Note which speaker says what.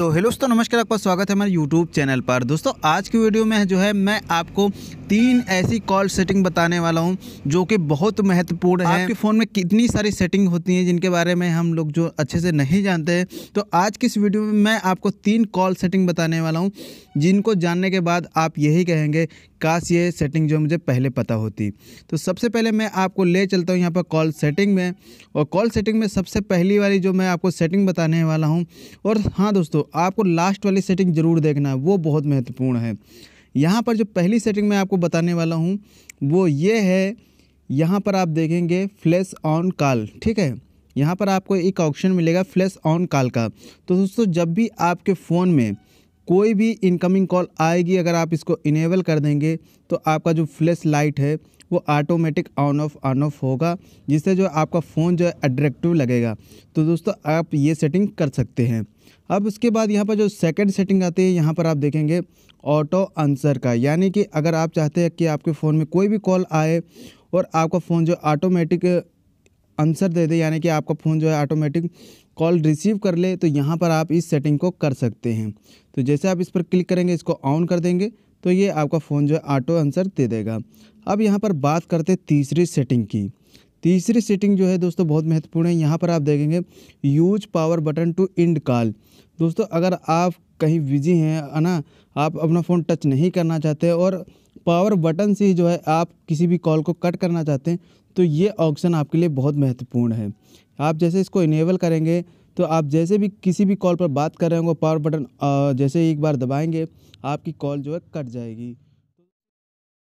Speaker 1: तो हेलो दोस्तों नमस्कार आपका स्वागत है हमारे यूट्यूब चैनल पर दोस्तों आज की वीडियो में जो है मैं आपको तीन ऐसी कॉल सेटिंग बताने वाला हूं जो कि बहुत महत्वपूर्ण है आपके फ़ोन में कितनी सारी सेटिंग होती हैं जिनके बारे में हम लोग जो अच्छे से नहीं जानते हैं तो आज की इस वीडियो में मैं आपको तीन कॉल सेटिंग बताने वाला हूँ जिनको जानने के बाद आप यही कहेंगे काश ये सेटिंग जो मुझे पहले पता होती तो सबसे पहले मैं आपको ले चलता हूँ यहाँ पर कॉल सेटिंग में और कॉल सेटिंग में सबसे पहली वाली जो मैं आपको सेटिंग बताने वाला हूँ और हाँ दोस्तों आपको लास्ट वाली सेटिंग ज़रूर देखना है वो बहुत महत्वपूर्ण है यहाँ पर जो पहली सेटिंग मैं आपको बताने वाला हूँ वो ये है यहाँ पर आप देखेंगे फ्लैश ऑन कॉल ठीक है यहाँ पर आपको एक ऑप्शन मिलेगा फ्लैश ऑन कॉल का तो दोस्तों जब भी आपके फ़ोन में कोई भी इनकमिंग कॉल आएगी अगर आप इसको इनेबल कर देंगे तो आपका जो फ्लैश लाइट है वो automatic on off on off होगा जिससे जो आपका फ़ोन जो है अट्रेक्टिव लगेगा तो दोस्तों आप ये सेटिंग कर सकते हैं अब उसके बाद यहाँ पर जो सेकंड सेटिंग आती है यहाँ पर आप देखेंगे ऑटो आंसर का यानी कि अगर आप चाहते हैं कि आपके फ़ोन में कोई भी कॉल आए और आपका फ़ोन जो ऑटोमेटिक आंसर दे दे यानी कि आपका फ़ोन जो है ऑटोमेटिक कॉल रिसीव कर ले तो यहाँ पर आप इस सेटिंग को कर सकते हैं तो जैसे आप इस पर क्लिक करेंगे इसको ऑन कर देंगे तो ये आपका फ़ोन जो है ऑटो आंसर दे देगा अब यहाँ पर बात करते तीसरी सेटिंग की तीसरी सेटिंग जो है दोस्तों बहुत महत्वपूर्ण है यहाँ पर आप देखेंगे use power button to end call दोस्तों अगर आप कहीं बिजी हैं है ना आप अपना फ़ोन टच नहीं करना चाहते और पावर बटन से ही जो है आप किसी भी कॉल को कट करना चाहते हैं तो ये ऑप्शन आपके लिए बहुत महत्वपूर्ण है आप जैसे इसको इनेबल करेंगे तो आप जैसे भी किसी भी कॉल पर बात कर रहे होंगे पावर बटन जैसे एक बार दबाएंगे आपकी कॉल जो है कट जाएगी